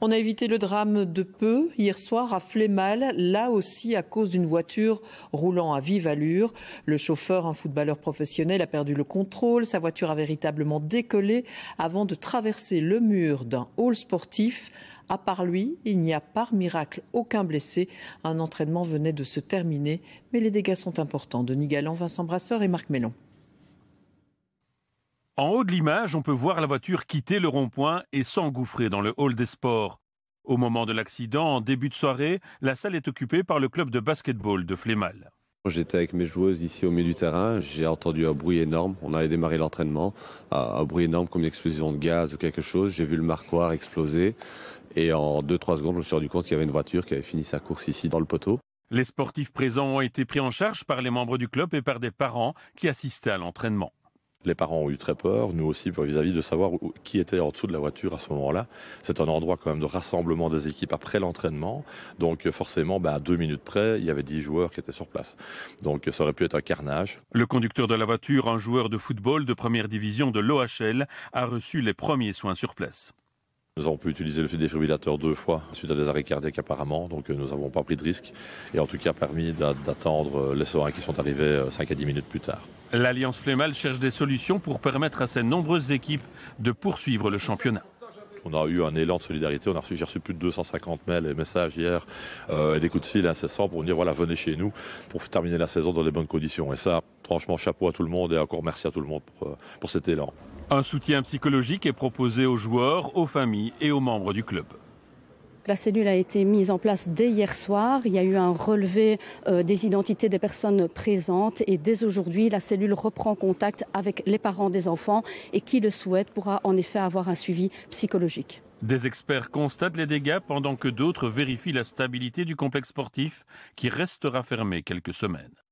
On a évité le drame de peu hier soir à Flémal, là aussi à cause d'une voiture roulant à vive allure. Le chauffeur, un footballeur professionnel, a perdu le contrôle. Sa voiture a véritablement décollé avant de traverser le mur d'un hall sportif. À part lui, il n'y a par miracle aucun blessé. Un entraînement venait de se terminer, mais les dégâts sont importants. Denis Galland, Vincent Brasseur et Marc Mellon. En haut de l'image, on peut voir la voiture quitter le rond-point et s'engouffrer dans le hall des sports. Au moment de l'accident, en début de soirée, la salle est occupée par le club de basketball de Flémal. J'étais avec mes joueuses ici au milieu du terrain, j'ai entendu un bruit énorme, on allait démarrer l'entraînement, un bruit énorme comme une explosion de gaz ou quelque chose, j'ai vu le marquoir exploser et en 2-3 secondes je me suis rendu compte qu'il y avait une voiture qui avait fini sa course ici dans le poteau. Les sportifs présents ont été pris en charge par les membres du club et par des parents qui assistaient à l'entraînement. Les parents ont eu très peur, nous aussi vis-à-vis de savoir qui était en dessous de la voiture à ce moment-là. C'est un endroit quand même de rassemblement des équipes après l'entraînement. Donc euh, forcément, bah, à deux minutes près, il y avait dix joueurs qui étaient sur place. Donc euh, ça aurait pu être un carnage. Le conducteur de la voiture, un joueur de football de première division de l'OHL, a reçu les premiers soins sur place. Nous avons pu utiliser le défibrillateur deux fois suite à des arrêts cardiaques apparemment, donc euh, nous n'avons pas pris de risque et en tout cas permis d'attendre euh, les soins qui sont arrivés 5 euh, à 10 minutes plus tard. L'Alliance Flémal cherche des solutions pour permettre à ses nombreuses équipes de poursuivre le championnat on a eu un élan de solidarité. On a j'ai reçu plus de 250 mails et messages hier et des coups de fil incessants pour dire voilà venez chez nous pour terminer la saison dans les bonnes conditions. Et ça, franchement, chapeau à tout le monde et encore merci à tout le monde pour cet élan. Un soutien psychologique est proposé aux joueurs, aux familles et aux membres du club. La cellule a été mise en place dès hier soir. Il y a eu un relevé euh, des identités des personnes présentes et dès aujourd'hui, la cellule reprend contact avec les parents des enfants et qui le souhaite pourra en effet avoir un suivi psychologique. Des experts constatent les dégâts pendant que d'autres vérifient la stabilité du complexe sportif qui restera fermé quelques semaines.